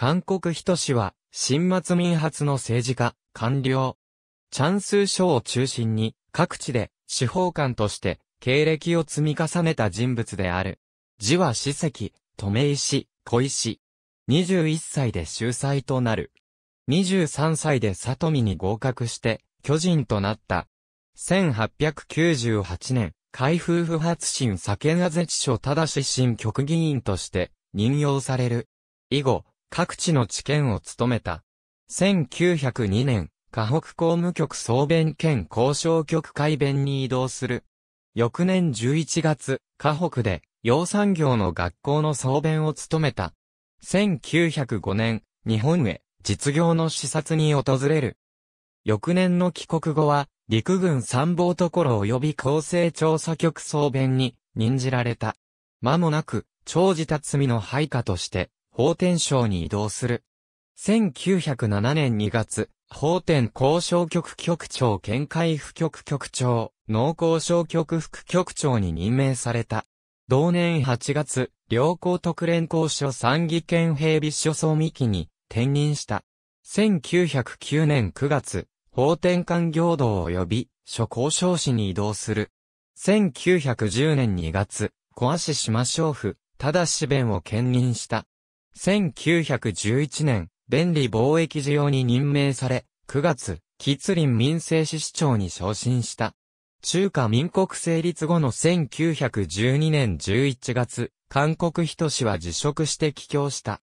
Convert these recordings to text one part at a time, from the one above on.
韓国人氏は、新末民発の政治家、官僚。チャンスーを中心に、各地で、司法官として、経歴を積み重ねた人物である。字は史跡、留石、小石。21歳で秀才となる。23歳で里見に合格して、巨人となった。1898年、海風不発新左見あぜ地所正し新局議員として任用される。以後、各地の知見を務めた。1902年、河北公務局総弁兼交渉局改弁に移動する。翌年11月、河北で、養蚕業の学校の総弁を務めた。1905年、日本へ、実業の視察に訪れる。翌年の帰国後は、陸軍参謀所及び厚生調査局総弁に任じられた。間もなく、長治辰巳の配下として、法天省に移動する。1907年2月、法天交渉局局長県会副局局長、農交渉局副局長に任命された。同年8月、両校特連交渉参議県兵備所総務機に転任した。1909年9月、法天官業道及び、諸交渉士に移動する。1910年2月、小足島省府、ただし弁を兼任した。1911年、便利貿易事業に任命され、9月、吉林民政市市長に昇進した。中華民国成立後の1912年11月、韓国人氏は辞職して帰郷した。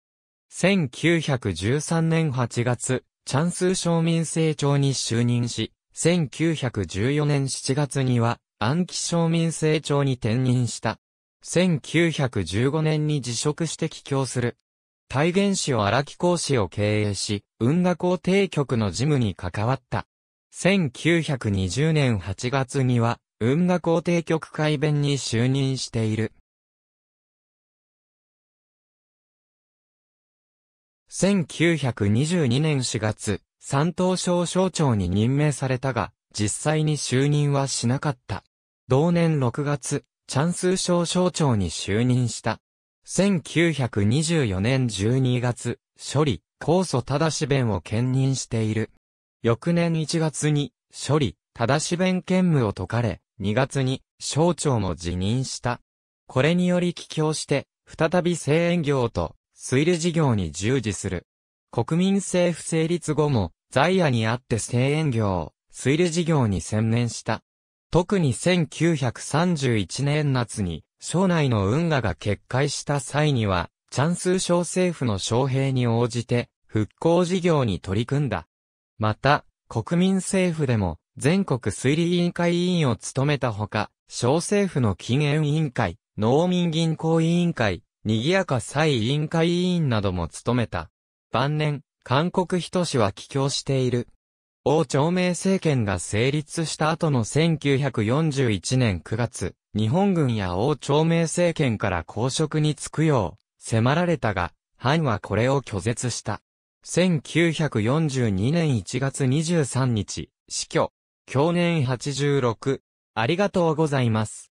1913年8月、チャンスー省民政庁に就任し、1914年7月には、安徽省民政庁に転任した。1915年に辞職して帰郷する。体現氏を荒木講師を経営し、運河工程局の事務に関わった。1920年8月には、運河工程局改弁に就任している。1922年4月、山東省省長に任命されたが、実際に就任はしなかった。同年6月、チャンス省省長に就任した。1924年12月、処理、控訴正し弁を兼任している。翌年1月に、処理、正し弁兼務を解かれ、2月に、省庁も辞任した。これにより帰郷して、再び製塩業と、水利事業に従事する。国民政府成立後も、在野にあって製塩業、水利事業に専念した。特に1931年夏に、省内の運河が決壊した際には、チャンス省政府の招聘に応じて、復興事業に取り組んだ。また、国民政府でも、全国推理委員会委員を務めたほか、省政府の禁煙委員会、農民銀行委員会、賑やか再委員会委員なども務めた。晩年、韓国人氏は帰郷している。王朝明政権が成立した後の1941年9月、日本軍や王朝明政権から公職に就くよう迫られたが、藩はこれを拒絶した。1942年1月23日、死去。去年86。ありがとうございます。